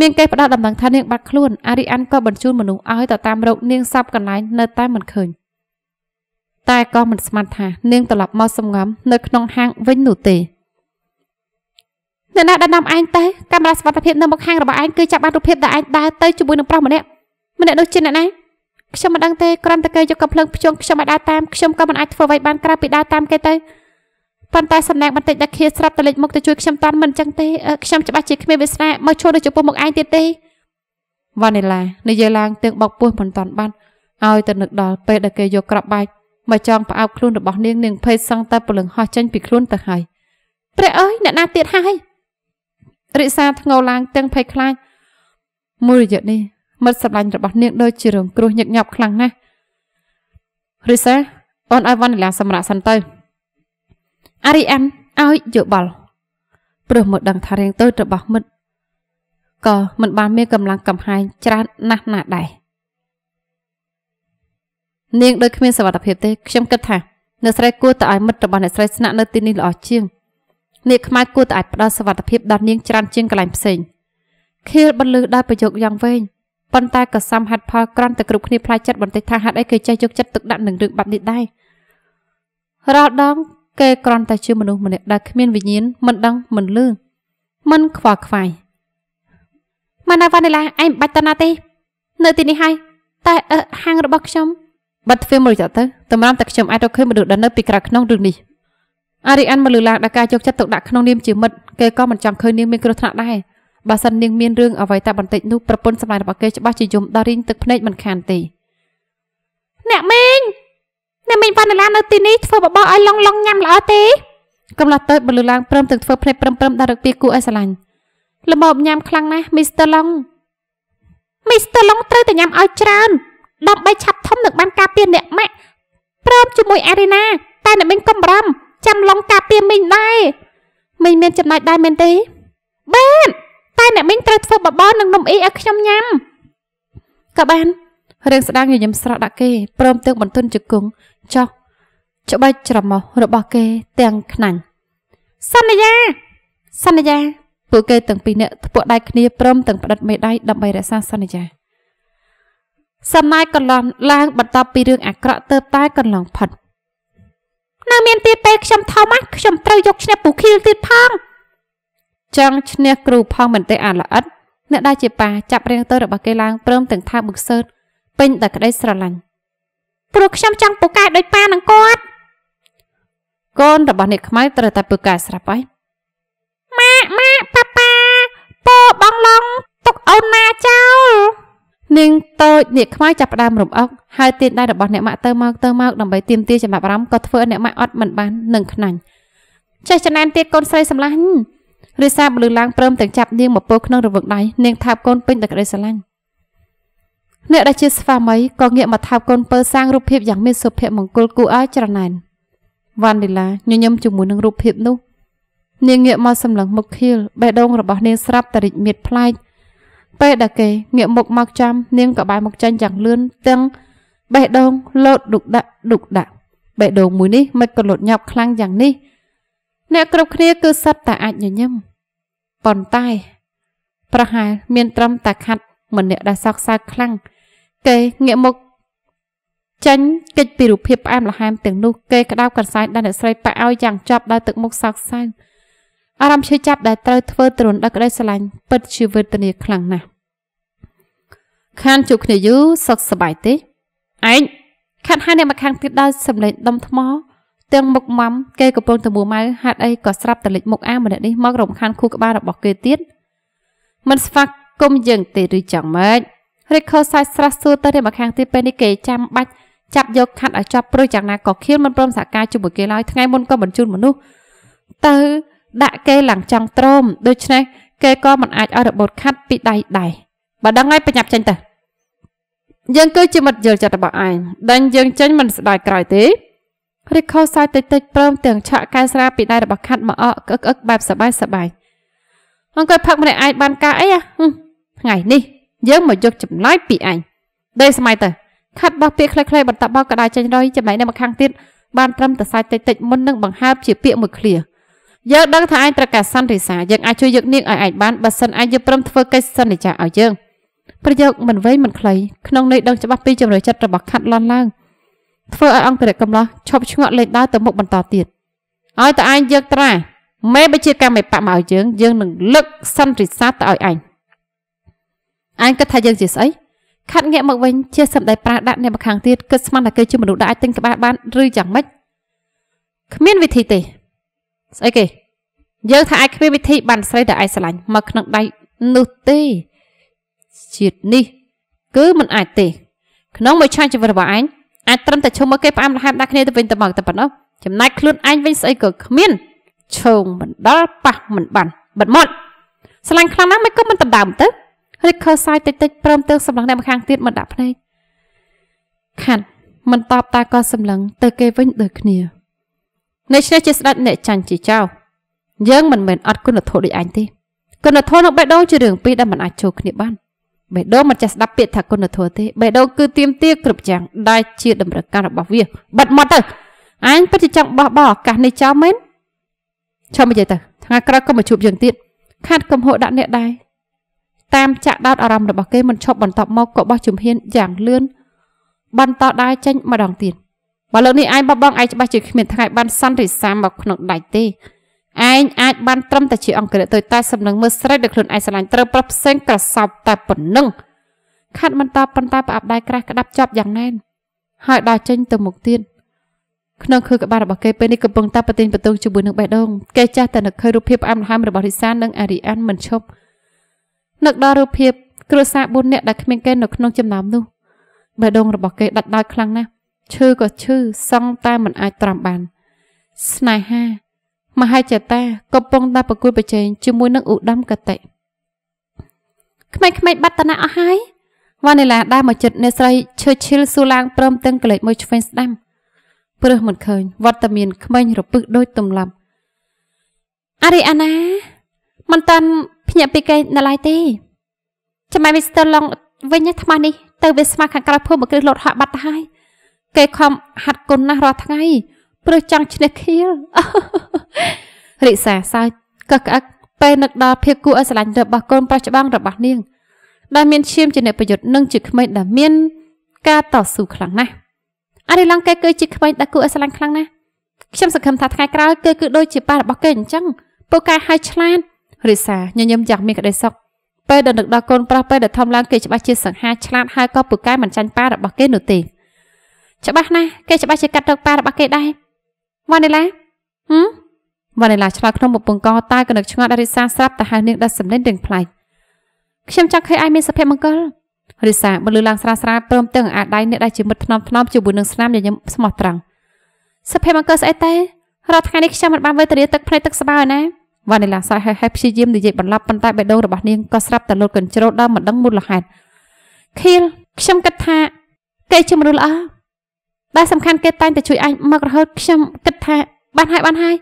មានគេផ្ដាល់ដំណឹងថានាងបាត់ខ្លួនអារីអានក៏បញ្ជូនមនុស្សឲ្យទៅតាមរកនាងសពកន្លែងនៅតែមិនឃើញតែក៏មិនស្មានថា នាងត្រឡប់មកសំងំនៅក្នុងហាងវិញនោះទេអ្នកណាដែលនាំឯងទៅកាមេរ៉ាសវត្ថិភាពនៅមុខហាងរបស់ឯងគឺចាប់បានរូបភាពដែលឯងដើរទៅជាមួយនឹងប្រុសម្នាក់ម្នាក់នោះជាអ្នកណាខ្ញុំមិនដឹងទេគ្រាន់តែគេយកកំភ្លើងភ្ជង់ខ្ញុំមិនដើរតាមខ្ញុំក៏មិនអាចធ្វើអ្វីបានក្រៅពីដើរតាមគេទៅប៉ុន្តែសំឡេងបន្តិចដែលខៀស្រាប់តែលេចមុខទៅជួយខ្ញុំតាន់មិនអញ្ចឹងទេខ្ញុំច្បាស់ជាគ្មានវាសនាមកឈួរនៅចំពោះមុខឯងទៀតទេវ៉ានីឡានិយាយឡើងទាំងបោកពោះមិនតាន់បានឲ្យទៅនឹកដល់ពេលដែលគេយកក្របបាយមកចងផ្អើបខ្លួនរបស់ នាងនាងភ័យសឹងតែពលឹងហោះចេញពីខ្លួនទៅហើយព្រះអើយអ្នកណាទៀតហើយរិះសាថ្ងោឡើងទាំងភ័យខ្លាចមួយរយៈនេះមិត្តសម្លាញ់របស់នាងដូចជារង គ្រោះញឹកញាប់ខ្លាំងណាស់រិះសាអូនឲ្យវ៉ានីឡាសម្រាប់សិនទៅអារីអានឲ្យយោបល់ព្រោះមកដឹងថារៀងតូចរបស់មិត្តក៏មិនបានមានកម្លាំងកំហែងច្រើនណាស់ណាដែរនាងដូចគ្មានសវត្ថភាពទេខ្ញុំគិតថាអ្នកស្រីគួរតែឲ្យមិត្តរបស់អ្នកស្រីស្នាក់នៅទីនេះល្អជាងនាងខ្មៅគួរតែអាចផ្ដល់សវត្ថភាពដល់នាងច្រើនជាងកន្លែងផ្សេងខៀលបន្លឺដល់ប្រយោគយ៉ាងវែងប៉ុន្តែក៏សំហាត់ផលក្រំតែគ្រប់គ្នាផ្លាយចិត្តបន្តិចថាហេតុអីគេចេះយកចិត្តទុកដាក់នឹងរឿងបែបនេះដែររាល់ដងគេគ្រាន់តែជាមនុស្សម្នាក់ដែលគ្មានវិញ្ញាណមិនដឹងមិនលឺមិនខ្វល់ខ្វាយម៉ាណាវ៉ានីឡាឯងមិនបាច់តណាទេនៅទីនេះហើយតែអឺហាងរបស់ខ្ញុំបាត់ធ្វើមួយរយៈទៅតម្រាំតែខ្ញុំអាចរកឃើញមនុស្សដែលនៅពីក្រៅក្នុងរឿងនេះអារីអានមកលឺឡើងដល់ការយកចិត្តទុកដាក់ក្នុងនាមជាមិត្តគេក៏មិនចង់ឃើញនាងមានគ្រោះថ្នាក់ដែរបើសិននាង មានរឿងអ្វីតែបន្តិចនោះប្រពន្ធសម្លាញ់របស់គេច្បាស់ជាយំដល់រីងទឹកភ្នែកមិនខានទេអ្នកមីងអ្នកមីងវណ្ណឡានៅទីនេះធ្វើបបោឲ្យឡងឡងញ៉ាំល្អទេកំឡោះតើបលឺឡើងព្រមទាំងធ្វើភ្នែកព្រមព្រមដល់រកពីគូឲ្យស្រឡាញ់ល្មមញ៉ាំខ្លាំងណាស់មីស្ទ័រឡុងមីស្ទ័រឡុងត្រូវតែញ៉ាំឲ្យច្រើនដើម្បីឆាប់ធំនឹងបានការពារអ្នកម៉ាក់ព្រមជាមួយអារីណា តែអ្នកមីងកំរាមចាំឡុងការពារមីងដែរមីងមានចំណុចដែរមែនទេបានតែអ្នកមីងត្រូវធ្វើបបរនឹងនំអ៊ីឲ្យខ្ញុំញ៉ាំក៏បានរឿងស្ដាងញញឹមស្រស់ដាក់គេព្រមទាំងបន្ទន់ជង្គង់ចុះច្បិចច្រមុះរបស់គេទាំងខ្នាញ់សន្យាសន្យា ពួកគេទាំងពីរនាក់ធ្វើដៃគ្នាព្រមទាំងផ្ដិតមេដៃដើម្បីរក្សាសន្យាសំណាយកន្លងឡើងបន្ទាប់ពីរឿងអាក្រក់ទៅតែកន្លងផុតនៅមានទៀតទេខ្ញុំថមខ្ញុំត្រូវយកឈ្នះពូខៀលទៀតផងចង់ឈ្នះគ្រូផងមិនទេអាល្អិតអ្នកដែលជាប៉ាចាប់រៀងទៅរបស់គេឡើងព្រមទាំងថាប៊ុកសឺតពេញតែក្តីស្រឡាញ់ព្រោះខ្ញុំចង់ពូកែដោយប៉ានឹងគាត់កូនរបស់អ្នកខ្មៅត្រូវតែពូកែស្រាប់ហើយម៉ាក់ម៉ាក់ប៉ាប៉ាពូបងឡងទុកអូនណាចោលនាងតូចអ្នកខ្មៅចាប់ផ្ដើមរំអុកហើយទីដៃរបស់អ្នកម៉ាក់ទៅមកទៅមកដើម្បីទាមទារចំណាប់អារម្មណ៍ក៏ធ្វើឲ្យអ្នកម៉ាក់អត់មិនបាននឹងខ្នាញ់ចេះចំណែនទៀតកូនស្រីសម្លាញ់រិះសាបលឺឡើងព្រមទាំងចាប់នាងមកពោក្នុងរវឹកដៃនាងថាបកូនពេញតែក្តីស្រឡាញ់អ្នកដែលជាស្វាមីក៏ងាកមកថើបកូនពើសាងរូបភាពយ៉ាងមានសុភមង្គលគួរឲ្យច្រណែនវ៉ាន់ឌីឡាញញឹមជាមួយនឹងរូបភាពនោះនាងងាកមកសម្លឹងមុខខៀលបេះដូងរបស់នាងស្រាប់តែរីកមាឌប្លែកពេលដែលគេងាកមុខមកចាំនាងក៏បែរមុខចេញយ៉ាងលឿនទាំងបេះដូងលោតឌុកដាក់ឌុកដាក់បេះដូងមួយនេះមិនក៏លោតញាប់ខ្លាំងយ៉ាងនេះ អ្នកគ្រប់គ្នាគឺសិតតែអាចញញឹមប៉ុន្តែ ប្រហែលមានត្រឹមតែខាត់ម្នាក់ដែលសោកសៅខ្លាំងគេងាកមុខចេញគេចពីរូបភាពផ្អែមល្ហែមទាំងនោះគេក្តៅកន្សែងដល់អ្នកស្រីប៉ាឲ្យយ៉ាងចប់ដោយទឹកមុខសោកសៅអារម្មណ៍ឈឺចាប់ដែលត្រូវធ្វើទ្រុនដឹកក្តីស្រឡាញ់ពិតជាវេទនាខ្លាំងណាស់ខានជួបគ្នាយូរសុខសប្បាយទេឯងខាត់ហៅអ្នកមកខាងទៀតដោយសម្លេងដុំថ្មទាំងមុខម៉ាំគេកំពុងតែមួម៉ៅហាត់អីក៏ស្រាប់តែលេចមុខអាម្នាក់នេះមករំខានខួរក្បាលរបស់គេទៀតមិនស្វាគមន៍យើងទេឬយ៉ាងម៉េចរិចខលសាច់ស្រស់សួរទៅរៀបម្ខាងទីពេលនេះគេចាំបាច់ចាប់យកខាត់ឲ្យចប់ព្រោះយ៉ាងណាក៏ខៀវមិនព្រមសហការជាមួយគេឡើយថ្ងៃមុនក៏បញ្ជូនមនុស្សទៅដាក់គេឡើងចង់ទ្រោមដូច្នេះគេក៏មិនអាចឲ្យរបូតខាត់ពីដៃដែរបើដឹងហើយប្រញាប់ចេញទៅយើងគឺជាមិត្តយល់ចិត្តរបស់ឯងដេញយើងចេញមិនស្ដាយក្រោយទេរិកខោសាយតិចតិចព្រម ទាំងឆក់កែស្រាពីដៃរបស់ខាត់មកអកអឹកអឹកបែបសបាយសបាយអង្គើផឹកម្នាក់ឯងបានការអីហ៎ថ្ងៃនេះយើងមកយកចម្លើយពីឯងដេកសម័យទៅខាត់បោះពាក្យខ្លីៗបន្តបោះក្តៅចេញរុយចំណែកនៅម្ខាងទៀតបានត្រឹមតសាច់តិចតិចមុននឹងបង្ហើបជាពាក្យមួយឃ្លាយើងដឹងថាឯងត្រូវការសន្តិសាយើងអាចជួយយកនាងឲ្យឯងបានបើសិនឯងយកព្រមធ្វើកិច្ចសន្តិចាឲ្យយើងប្រយោគមិនវែងមិនខ្លីក្នុងន័យដឹងច្បាស់ពីជំរឿចិត្តរបស់ខាត់លន់ឡើងធ្វើឲ្យអង្គរៈកំឡោះឈប់ឆ្ងក់លេចដើរទៅមុខបន្តទៀតឲ្យតឯងយកត្រាមេបើជាកម្មបៈមកឲ្យយើងយើងនឹងលើកសន្តិសាទៅឲ្យឯងអញគិតថាយើងជាស្អីខាត់ងាកមកវិញជាសម្ដីប្រាដាក់អ្នកម្ខាងទៀតគិតស្មានថាគេជាមនុស្សដែលអាចទិញក្បាលបានឬយ៉ាងម៉េចគ្មានវិធីទេស្អីគេយើងថាអាចគ្មានវិធីបានស្រីដែលឯងស្រឡាញ់មកក្នុងដៃនោះទេជាតិនេះគឺមិនអាចទេក្នុងមួយឆានជីវិតរបស់អញអាចត្រឹមតែឈុំមកគេផ្អាមលហាមដាក់គ្នាទៅវិញទៅមកតែប៉ុណ្ណោះចំណែកខ្លួនឯងវិញស្អីក៏គ្មានឈោងមិនដល់ប៉ះមិនបានបិទមាត់ស្រឡាញ់ខ្លាំងណាស់មិនក៏មិនដណ្ដើមទៅរិចខើសាយតិចតិចព្រមទាំងសម្លឹងអ្នកម្ខាងទៀតមិនដាក់ភ្នែកខាត់មិនតបតាក៏សម្លឹងទៅគេវិញដូចគ្នាដូច្នេះជាស្ដេចអ្នកចាញ់ជាចៅយើងមិនមែនអត់គុណធម៌ដូចអញទេគុណធម៌និងបេះដូងជារឿងពីរដែលមិនអាចចូលគ្នាបានបេះដូងមិនចេះស្ដាប់ពាក្យថាគុណធម៌ទេ បេះដូងគឺទៀមទាគ្រប់យ៉ាងដែលជាតម្រូវការរបស់វាបិទមាត់ទៅអញពិតជាចង់បោះបោឱកាសនេះចោលមែនចាំនិយាយទៅថ្ងៃក្រោយក៏មកជួបយើងទៀតខាត់កំហុសដាក់អ្នកដែរតាមចាក់ដោតអារម្មណ៍របស់គេមិនឈប់បន្តមកក៏បោះជំហានយ៉ាងលឿនបន្តដើរចេញម្ដងទៀតបើលោកនេះឯងបបងឯងច្បាស់ជាគ្មានថ្ងៃបានសន្តិសាមមកក្នុងដៃទេឯងអាចបានត្រឹមតែជាអង្គរៈទុយតែសំណឹងមើលស្រេចដល់ខ្លួនឯងស្រឡាញ់ត្រូវប្រុសផ្សេងក្រសោបតែប៉ុណ្ណឹងខាត់មិនតបប៉ុន្តែប្រអប់ដៃក្រាស់ក្តាប់ជាប់យ៉ាងណែនហើយដើរចេញទៅមុខទៀតក្នុងខឺក្បាលរបស់គេពេលនេះកំពុងតែប្រទិញបន្ទងជាមួយនឹងបេះដូងគេចាស់តែនឹកឃើញរូបភាពផ្អែមល្ហែមរបស់រិសាននិងអារីអានមិនឈប់នឹកដល់រូបភាពគ្រួសារ4នាក់ដែលគ្មានគេនៅក្នុងចំណោមនោះបេះដូងរបស់គេដាច់ដោយខ្លាំងណាស់ឈឺក៏ឈឺសង់តែមិនអាចត្រាំបាន ស្នេហាមហិច្ឆតាកំពុងតែប្រគួតប្រជែងជាមួយនឹងឧត្តមកតិក្មេងៗបាត់តណាអស់ហើយវ៉ានីឡាដើរមកចិត្តអ្នកស្រីឈើឈិលស៊ូឡាងព្រមទាំងក្លែកមើលឆ្វេងស្ដាំព្រឹសមិនឃើញវត្តមានក្មេងរពឹសដូចទំលាប់អារីអាណាមិនតាន់ភ្ញាក់ពីគេនៅឡើយទេចាំមីស្ទ័រឡុងវិញថ្មនេះទៅវាស្មាខាងក្រៅភូមិមកគ្រឹះលោតហក់បាត់ទៅហើយគេខំហាត់គុណណាស់រាល់ថ្ងៃ ព្រោះចង់ឈ្នះខៀលរិសាសើចកឹកក្អឹកពេលនឹកដល់ភាពគួរឲ្យស្រឡាញ់របស់កូនប្រុសច្បងរបស់នាង ដែលមានឈាមជាអ្នកប្រយុទ្ធនិងជាក្មេងដែលមាន ការតស៊ូខ្លាំងណាស់អរិឡង់កែគឺជាក្មេងដែលគួរឲ្យស្រឡាញ់ខ្លាំងណាស់ខ្ញុំសង្ឃឹមថាថ្ងៃក្រោយគឺគឺដូចជាប៉ារបស់គេអញ្ចឹងពួកកែហើយឆ្លាតរិសាញញឹមយ៉ាងមានក្តីសុខពេលដែលនឹកដល់កូនប្រុសពេលដែលធំឡើងគេច្បាស់ជាសង្ហាឆ្លាតហើយក៏ពូកែមិនចាញ់ប៉ារបស់គេនោះទេច្បាស់ណាស់គេច្បាស់ជាកាត់រកប៉ារបស់គេដែរវ៉ានីឡាហឹមវ៉ានីឡាឆ្លើយក្នុងមុខពង្កតែក៏នឹកឆ្ងល់ដល់រិសាស្រាប់តែហៅនាងដាស់សម្លេងរៀងប្លែកខ្ញុំចង់ឃើញឯងមានសុភមង្គលរិសាបើលឺឡើងស្រាស្រាព្រមទាំងអាដៃអ្នកដែលជាមិត្តថ្នមថ្នមជាមួយនឹងស្នាមញញឹមស្មោះត្រង់សុភមង្គលស្អីតែរាល់ថ្ងៃនេះខ្ញុំមិនបានវេទនាទឹកភ្នែកទឹកស្បើណាវ៉ានីឡាសើចហើយហើយព្យាយាមនិយាយបន្លប់ប៉ុន្តែបេះដូងរបស់នាងក៏ស្រាប់តែលោតកញ្ជ្រោលដល់មិនដឹងមូលហេតុខៀលខ្ញុំគិតថាគេជាមនុស្សល្អដែលសំខាន់គេតែងតែជួយអញមករហូតខ្ញុំគិតថាបានហើយបានហើយ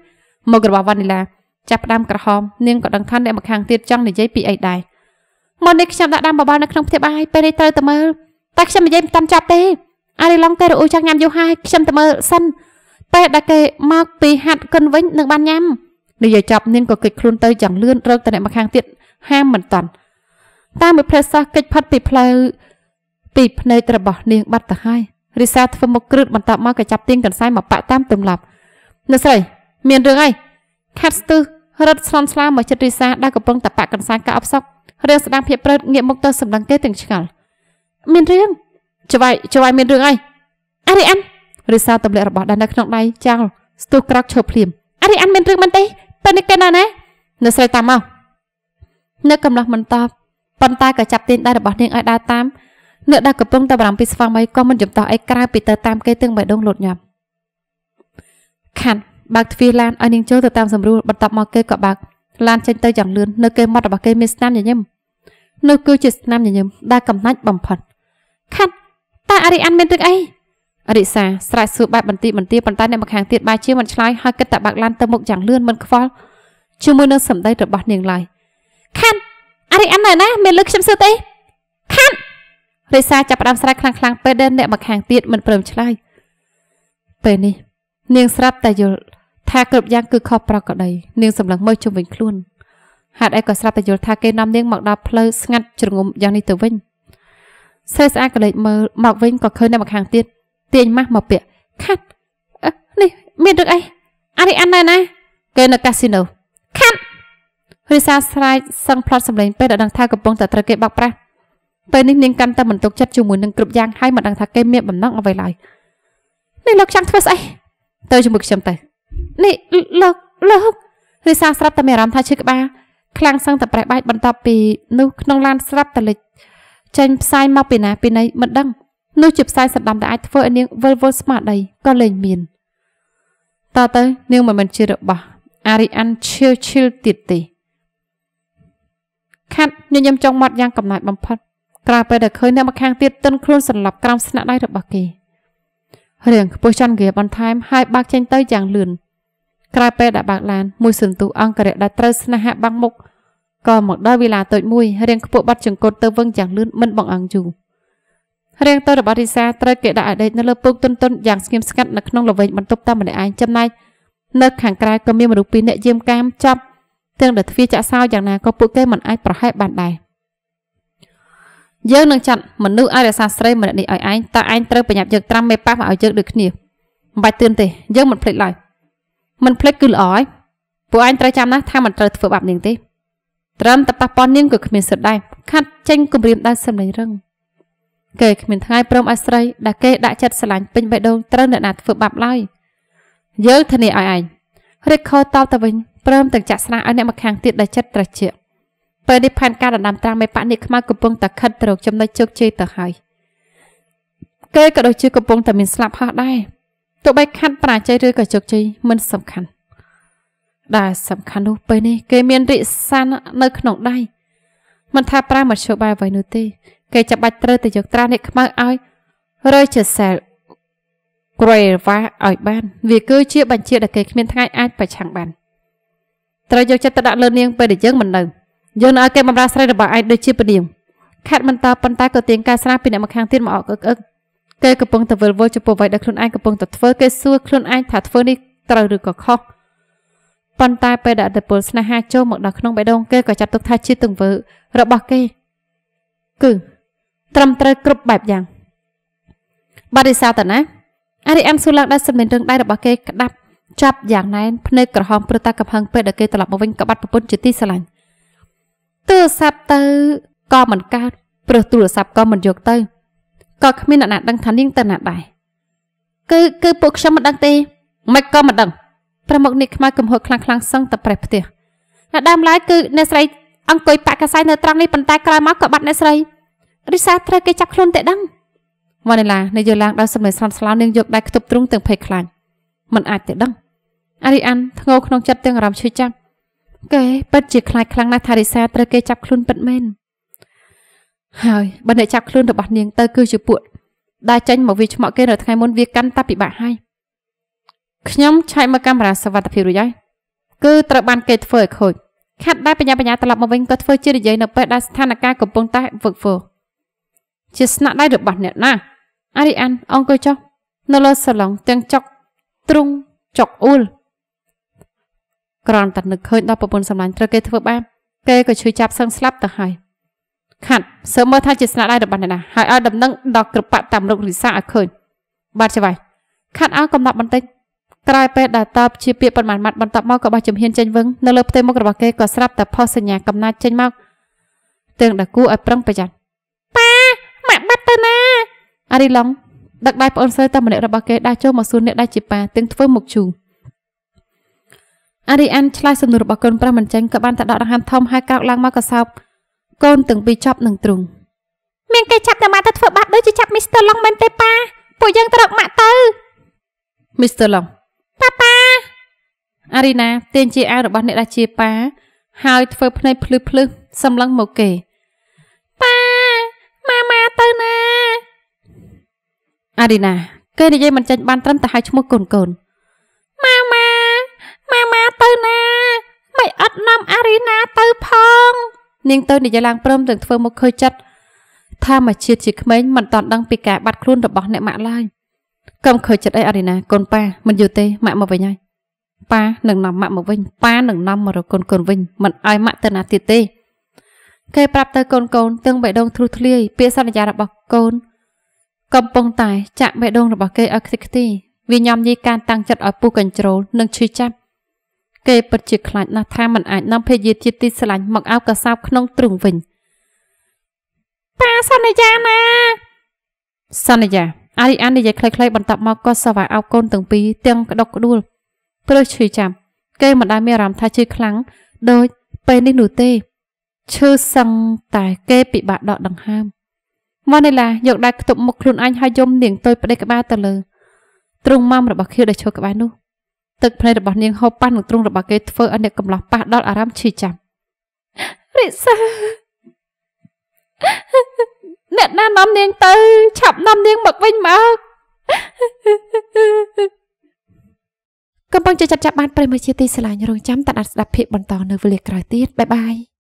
មុខរបស់វ៉ានីឡាចាប់ផ្ដើមក្រហមនាងក៏ដឹងខានអ្នកម្ខាងទៀតចង់និយាយពីអីដែរមកនេះខ្ញុំដាក់ដាំបបរនៅក្នុងផ្ទះបាយពេលនេះត្រូវតែមើលតែខ្ញុំនិយាយមិនតាន់ចប់ទេអារីឡុងគេរអ៊ូចង់ញ៉ាំយូរហើយខ្ញុំទៅមើលសិនពេលដែលគេមកពីហាត់គុនវិញនឹងបានញ៉ាំនិយាយចប់នាងក៏គេចខ្លួនទៅយ៉ាងលឿនរកតែអ្នកម្ខាងទៀតហាមមិនតាន់តាមមួយភ្លែសោះគេចផិតពីផ្លូវពីភ្នែករបស់នាងបាត់ទៅហើយរិសាធ្វើមុខគ្រឹតបន្តមកក៏ចាប់ទាញកន្សែងមកបាក់តាមទំលាប់អ្នកស្រីមានរឿងអីខាត់ស្ទឹះរត់ស្លន់ស្លាមកចិត្តរិសាដែលកំពុងតបាក់កន្សែងកាអបសក់រឿងស្ដាំភាពព្រឹតងាកមុខទៅសម្លឹងគេទាំងឆ្ងល់មានរឿងច្បាយច្បាយមានរឿងអីអារីអានរិសាទម្លាក់របស់ដែលនៅក្នុងដៃចោលស្ទុះក្រោកឈើភ្លាមអារីអានមានរឿងមិនទេទៅនេះគេណាណែនៅស្រីតាមមកនៅកំឡោះមិនតបប៉ុន្តែក៏ចាប់ទាញដៃរបស់នាងឲ្យដើរតាមអ្នកដែលកំពុងតែបារម្ភពីស្វាមីក៏មិនចំតោះអីក្រៅពីទៅតាមគេទាំងបេះដូងលូតញាប់ខាន់បើកទ្វារឡានឲ្យនាងចូលទៅតាមសម្រួលបន្ទាប់មកគេក៏បើកឡានចេញទៅយ៉ាងលឿននៅគេមាត់របស់គេមានស្នាមញញឹមនោះគឺជាស្នាមញញឹមដែលកំណាច់បំផុតខាន់តាអរិអានមានទឹកអីរិសាស្រែកសួរបែបបន្តិចបន្ទាប៉ុន្តែអ្នកម្ខាងទៀតបែរជាមិនឆ្លើយហើយគិតតែបាក់ឡានទៅមុខយ៉ាងលឿនមិនខ្វល់ជាមួយនឹងសម្ដីរបស់នាងឡើយខាន់អរិអាននៅណា មានលឺខ្ញុំសួរទេខាន់រិសាចាប់ផ្ដើមស្រែកខ្លាំងខ្លាំងពេលដែលអ្នកម្ខាងទៀតមិនព្រមឆ្លើយពេលនេះនាងស្រាប់តែយល់ថាគ្រប់យ៉ាងគឺខុសប្រក្រតី នាងសម្លឹងមើលជុំវិញខ្លួនហេតុអីក៏ស្រាប់តែយល់ថាគេនាំនាងមកដល់ផ្លូវស្ងាត់ជ្រងំយ៉ាងនេះទៅវិញសេះស្អាតក៏លេចមើលមកវិញក៏ឃើញអ្នកម្ខាងទៀតទាញម៉ាស់មកពាក់ខាត់នេះមានរឿងអីអារីអានណែណាគេនៅកាស៊ីណូខាត់រិសាស្រ័យសឹងផ្លាត់សម្លេងពេលដែលដឹងថាកំពុងតែត្រូវគេបោកប្រាស់ពេលនេះនាងកាន់តែមិនទុកចិត្តជាមួយនឹងគ្រប់យ៉ាងហើយមិនដឹងថាគេមានបំណងអ្វីឡើយនេះលោកចង់ធ្វើស្អីទៅជាមួយខ្ញុំទៅនេះលោកលោករិសាស្រាប់តែមានអារម្មណ៍ថាឈឺក្បាលខ្លាំងសឹងតែប្រេះបែកបន្ទាប់ពីនោះក្នុងឡានស្រាប់តែលេចចេញផ្សាយមកពីណាពីណីមិនដឹងនោះជាផ្សែងសណ្ដំដែលអាចធ្វើឲ្យនាងវិលវល់ស្មារតីក៏លែងមានតទៅនាងមិនមែនជារបស់អារីអានឈិលឈិលទៀតទេខាត់ញញឹមចង់មាត់យ៉ាងកំណត់បំផុតក្រៅពេលដែលឃើញអ្នកម្ខាងទៀតទិនខ្លួនសន្លប់ក្រោមស្នាក់ដៃរបស់គេរៀងខ្ពស់ចន្ទរាបន្ថែមហើយបើកចេញទៅយ៉ាងលឿនក្រៅពេលដែលបើកឡានមួយសន្ទុះអង្គរៈដែលត្រូវស្នេហាបាំងមុខក៏មកដល់វេលាតូចមួយរៀងខ្ពស់បាត់ចង្កូតទៅវឹងយ៉ាងលឿនមិនបងអង្គយូររាងទៅរបស់រិសាត្រូវគេដាក់ឲ្យដេកនៅលើពូកទន់ទន់យ៉ាងស្ងៀមស្ងាត់នៅក្នុងល្វែងបន្ទប់តែម្នាក់ឯងចំណែកនៅខាងក្រៅក៏មានមនុស្សពីរនាក់យាមកាមចាប់ទាំងដែលទ្វារចាក់សោយ៉ាងណាក៏ពួកគេមិនអាចប្រហែសបានដែរយើងនឹងចាត់មនុស្សឲ្យរក្សាស្រីម្នាក់នេះឲ្យឯងតើឯងត្រូវប្រញាប់យកត្រាំមេប៉ះមកឲ្យយើងដូចគ្នាមិនបាច់ទឿនទេ យើងមិនភ្លេចឡើយមិនភ្លេចគឺល្អហើយពួកឯងត្រូវចាំណាស់ថាមិនត្រូវធ្វើបាបនាងទេត្រឹមតែប៉ះប៉ុននាងក៏គ្មានសិទ្ធដែរខាត់ចេញគម្រាមដល់សំលេងរឹងគេគ្មានថ្ងៃព្រមអាស្រ័យដែលគេដាក់ចិត្តស្រឡាញ់ពេញបេះដូងត្រូវអ្នកណាធ្វើបាបឡើយយើងធានាឲ្យឯងរិទ្ធខតបទៅវិញព្រមទាំងចាក់ស្រាឲ្យអ្នកមកខាងទៀតដែលចិត្តត្រជាក់ពេលនេះផែនការដណ្ដើមត្រាំមេបៈនេះខ្មៅកំពុងតែខិតត្រកចំណុចជោគជ័យទៅហើយគេក៏ដូចជាកំពុងតែមានស្លាប់ហោះដែរទោះបីខាត់ប្រាជ័យឬក៏ជោគជ័យមិនសំខាន់ដែលសំខាន់នោះពេលនេះគេមានរិះសាននៅក្នុងដៃមិនថាប្រើមធ្យោបាយអ្វីនោះទេគេចាំបាច់ត្រូវតែយកត្រានេះខ្មៅឲ្យ Rochester Greva ឲ្យបានវាគឺជាបញ្ជាដែលគេគ្មានថ្ងៃអាចប្រឆាំងបាន ត្រូវយកចិត្តទៅដាក់លើនាងពេលដែលយើងមិននៅយើងនៅឲ្យគេបំរើស្រីរបស់ឯងដូចជាពនាងខាត់មិនតប៉ុន្តែក៏ទៀងការស្រាពីអ្នកម្ខាងទៀតមកអកអឹកអឹកគេកំពុងតែវិលវល់ចំពោះអ្វីដែលខ្លួនឯងកំពុងតែធ្វើគេសួរខ្លួនឯងថាធ្វើនេះត្រូវឬក៏ខុសប៉ុន្តែពេលដែលអតិពលស្នេហាចូលមកដល់ក្នុងបេះដូងគេក៏ចាត់ទុកថាជាទង្វើរបស់គេគឺត្រឹមត្រូវគ្រប់បែបយ៉ាងបរិសាតណាអារីអាំស៊ូឡាដែលសម្លេងរឹងដៃរបស់គេក្តាប់ចាប់យ៉ាងណែនភ្នែកក្រហមព្រឹត្តតែកំហឹងពេលដែលគេត្រឡប់មកវិញក៏បាត់ ប្រពន្ធជាទីស្រឡាញ់ទូរស័ព្ទទៅក៏មិនកើតព្រោះទូរស័ព្ទក៏មិនយកទៅក៏គ្មានអ្នកណាដឹងថានាងទៅណាដែរគឺគឺពួកខ្ញុំមិនដឹងទេមិនក៏មិនដឹងប្រមុខនេះខ្មៅកំហុសខ្លាំងខ្លាំងសឹងតែប្រេះផ្ទះដើមឡើយគឺអ្នកស្រីអង្គុយបាក់កសែនៅត្រង់នេះប៉ុន្តែក្រោយមកក៏បាត់អ្នកស្រីរិសា ត្រូវគេចាប់ខ្លួនតែដឹងវណ្ណឡានៅយល់ឡើងដោយសម្លេងស្រន់ស្លោនាងយកដៃខ្ទប់ទ្រូងទាំងភ័យខ្លាចមិនអាចតែដឹងអារីអានធ្ងោក្នុងចិត្តទាំងអារម្មណ៍ឈឺចាប់គេពិតជាខ្លាចខ្លាំងណាស់ថារិសាត្រូវគេចាប់ខ្លួនពិតមែនហើយបើអ្នកចាប់ខ្លួនរបស់នាងទៅគឺជាពួកដែលចាញ់មកវាឆ្មក់គេនៅថ្ងៃមុនវាកាន់តែពិបាកហើយខ្ញុំឆែកមើលកាមេរ៉ាសវត្ថិភាពរួចហើយគឺត្រូវបានគេធ្វើឲ្យខូចខាត់ដែរបញ្ញាបញ្ញាត្រឡប់មកវិញក៏ធ្វើជានិយាយនៅពេលដែលស្ថានភាពកំពុងតែវឹកវរជាស្នាដៃរបស់អ្នកណាអារីអានអង្គុយចុះនៅលើសាឡុងទាំងចុកទ្រុងចុកអ៊ូលក្រំតានឹកឃើញដល់ប្រពន្ធសម្លាញ់ត្រូវគេធ្វើបាបគេក៏ឈឺចាប់សឹងស្លាប់ទៅហើយខាត់សើមើលថាជាស្នាដៃរបស់អ្នកណាហើយឲ្យដំណឹងដល់ក្របាក់តាមរុករិសាឲ្យឃើញបាទច្បាយខាត់អើកំណប់បន្តិចក្រោយពេលដែលតបជាពាក្យប៉ុន្មានម៉ាត់បន្ទាប់មកក៏បោះចំហៀនចេញវឹងនៅលើផ្ទៃមុខរបស់គេក៏ស្រាប់តែផុសសញ្ញាកំណាចចេញមកទាំងដកគូឲ្យប្រឹងប្រយ័ត្នអារីឡុងដឹកដៃប្អូនស្រីតែម្នាក់របស់គេដាស់ចូលមកសួរអ្នកដែលជាប៉ាទាំងធ្វើមុខជូរអារីអានឆ្លើយសំណួររបស់កូនប្រុសមិនចេញក៏បានតែដកដង្ហើមធំហើយក្រោកឡើងមកកសោបកូនទាំងពីរចាប់នឹងទ្រូងមានគេចាប់តែម៉ាក់ទៅធ្វើបាបដូចជាចាប់មីស្ទ័រឡុងមែនទេប៉ាពួកយើងទៅរកម៉ាក់ទៅមីស្ទ័រឡុងប៉ាប៉ាអារីណាទាញជាអាវរបស់អ្នកដែលជាប៉ាហើយធ្វើភ្នែកភ្លឺភ្លឺសម្លឹងមកគេប៉ាម៉ាម៉ាទៅណាអារីណាគេនិយាយមិនចេញបានត្រឹមតែហៅឈ្មោះកូនកូនម៉ាម៉ាម៉ាម៉ាទៅណាមិនអត់នាំអារីណាទៅផង នាងទៅនិយាយឡើងព្រមទាំងធ្វើមុខខើចចិត្តថាមកជាតិជាក្មេងមិនតន់ដឹងពីការបាត់ខ្លួនរបស់អ្នកម៉ាក់ឡើយកុំខើចចិត្តអីអារីណាកូនប៉ាមិនយល់ទេម៉ាក់មកវិញហើយប៉ានឹងនាំម៉ាក់មកវិញប៉ានឹងនាំមករកូនកូនវិញ មិនអោយម៉ាក់ទៅណាទៀតទេគេប្រាប់ទៅកូនកូនទាំងបេះដូងទ្រុះធ្លាយពាក្យសន្យារបស់កូនកំពុងតែចាក់បេះដូងរបស់គេឲ្យខ្ទេចខ្ទីវាញោមញីការតាំងចិត្តឲ្យពុះកញ្ជ្រោលនិងឈឺចាប់គេពិតជាខ្លាចណាស់ថាมันអាចនាំភេយាជាតិទីស្រឡាញ់មកអោបកសោបក្នុងទ្រុងវិញប៉ាសន្យាណាសន្យាអារីអាននិយាយខ្លីៗបន្ទាប់មកក៏សវ៉ាអោបកូនទាំងពីរទាំងក្តុកក្តួលព្រោះឈឺចាប់គេមិនដែលមានអារម្មណ៍ថាឈឺខ្លាំងដូចពេលនេះនោះទេឈឺសឹងតែ គេពិបាកដកដង្ហើមវណ្ណិលាយកដៃខ្ទប់មុខខ្លួនអញហើយយំនាងទុយប្តីក្បាលទៅលើទ្រូងម៉មរបស់ខៀវដែលឈរក្បែរនោះទឹកភ្នែករបស់នាង ហូបប៉ះនឹងទ្រូងរបស់គេធ្វើឲ្យអ្នកកំឡោះប៉ះដល់អារម្មណ៍ឈឺចាប់រិសាអ្នកណានាំនាងទៅ ឆាប់នាំនាង មកវិញមកកំពុងចាត់ចាប់បានប្រិមជាទីស្លាញ់រងចាំតាត់ស្ដាប់ភាពបន្តនៅវេលាក្រោយទៀតបាយបាយ